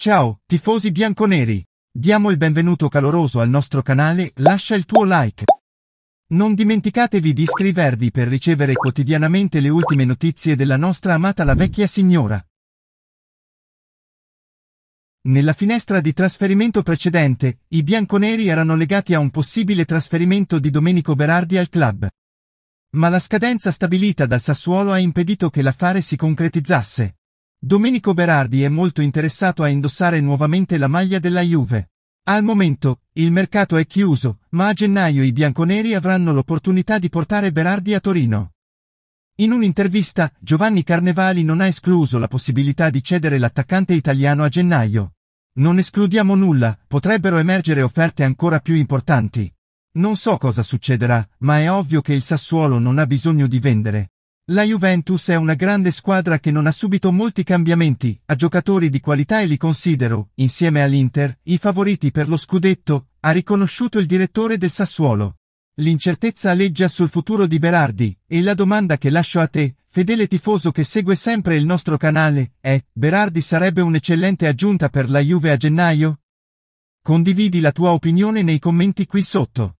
Ciao, tifosi bianconeri! Diamo il benvenuto caloroso al nostro canale, lascia il tuo like. Non dimenticatevi di iscrivervi per ricevere quotidianamente le ultime notizie della nostra amata la vecchia signora. Nella finestra di trasferimento precedente, i bianconeri erano legati a un possibile trasferimento di Domenico Berardi al club. Ma la scadenza stabilita dal Sassuolo ha impedito che l'affare si concretizzasse. Domenico Berardi è molto interessato a indossare nuovamente la maglia della Juve. Al momento, il mercato è chiuso, ma a gennaio i bianconeri avranno l'opportunità di portare Berardi a Torino. In un'intervista, Giovanni Carnevali non ha escluso la possibilità di cedere l'attaccante italiano a gennaio. Non escludiamo nulla, potrebbero emergere offerte ancora più importanti. Non so cosa succederà, ma è ovvio che il Sassuolo non ha bisogno di vendere. La Juventus è una grande squadra che non ha subito molti cambiamenti, ha giocatori di qualità e li considero, insieme all'Inter, i favoriti per lo scudetto, ha riconosciuto il direttore del Sassuolo. L'incertezza alleggia sul futuro di Berardi, e la domanda che lascio a te, fedele tifoso che segue sempre il nostro canale, è, Berardi sarebbe un'eccellente aggiunta per la Juve a gennaio? Condividi la tua opinione nei commenti qui sotto.